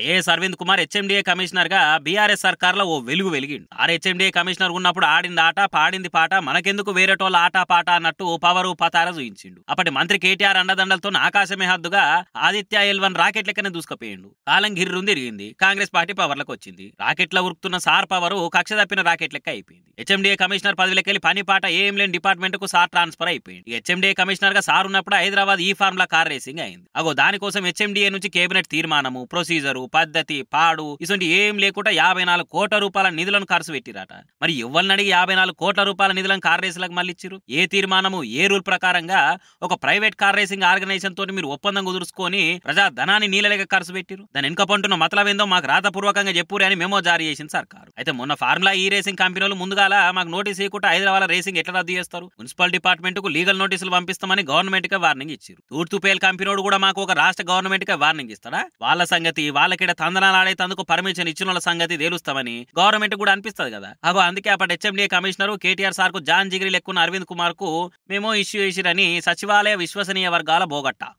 IAS Arvind Kumar HMDA commissioner గా BRS సర్కార్లో ఓ వెలుగు వెలిగింది ఆర్ హెచ్ఎండిఏ కమిషనర్ ఉన్నప్పుడు ఆడింది ఆట పాడింది పాట మనకెందుకు వేరేటోళ్ళ ఆట పాట అన్నట్టు పవరు పతార చూయించిండు అప్పటి మంత్రి కేటీఆర్ అండదండలతో ఆకాశమే హద్దుగా ఆదిత్య ఎల్వన్ రాకెట్ లెక్కనే దూసుకుపోయిండు కాలం గిర్రుం తిరిగింది కాంగ్రెస్ పార్టీ పవర్లకు వచ్చింది రాకెట్ల ఉరుకుతున్న సార్ పవరు కక్ష తప్పిన రాకెట్ లెక్క అయిపోయింది హెచ్ఎండిఏ కమిషనర్ పదవిలోకి వెళ్ళి పని పాట ఏం లేని డిపార్ట్మెంట్ కు సార్ ట్రాన్స్ఫర్ అయిపోయింది హెచ్ఎండిఏ కమిషనర్ గా సార్ ఉన్నప్పుడు హైదరాబాద్ ఈ ఫార్మ్ లా కార్ రేసింగ్ అయింది అగో దానికోసం హెచ్ఎండిఏ నుంచి కేబినెట్ తీర్మానము ప్రొసీజరు పద్ధతి పాడు ఇటువంటి ఏం లేకుండా యాభై నాలుగు కోట్ల రూపాయల నిధులను ఖర్చు పెట్టిరట మరి ఎవరిని అడిగి యాభై నాలుగు కోట్ల రూపాయల నిధులను కార్ రేసులకు మళ్ళీ ఇచ్చారు ఏ తీర్మానము ఏ రూల్ ప్రకారంగా ఒక ప్రైవేట్ కార్ రేసింగ్ ఆర్గనైజేషన్ తోటి మీరు ఒప్పందం కుదుర్చుకొని ప్రజా ధనాన్ని నీళ్ళలేక ఖర్చు పెట్టిరు దాని వెనుక పంటున్న మతలవేందో మాకు రాతపూర్వకంగా చెప్పురే అని మెమో జారీ చేసింది సర్కారు అయితే మొన్న ఫార్ములా ఈ e రేసింగ్ కంపెనీలు ముందుగా మాకు నోటీస్ ఇవ్వకుండా హైదరాబాద్ రేసింగ్ ఎట్లా రద్దు చేస్తారు మున్సిపల్ డిపార్ట్మెంట్ కు లీగల్ నోటీసులు పంపిస్తామని గవర్నమెంట్ గా వార్నింగ్ ఇచ్చారు తూర్తుపేల్ కంపెనీ కూడా మాకు ఒక రాష్ట్ర గవర్నమెంట్ గా వార్నింగ్ ఇస్తాడా వాళ్ళ సంగతి వాళ్ళ వాళ్ళకిడ తందనాలు పర్మిషన్ ఇచ్చిన వాళ్ళ సంగతి తేలుస్తామని గవర్నమెంట్ కూడా అనిపిస్తుంది కదా అగో అందుకే అప్పటి హెచ్ఎండిఏ కమిషనర్ కేటీఆర్ సార్ కు జాన్ జిగిరి లెక్కున్న అరవింద్ కుమార్ కు మేము ఇష్యూ చేసిరని సచివాలయ విశ్వసనీయ వర్గాల బోగట్టా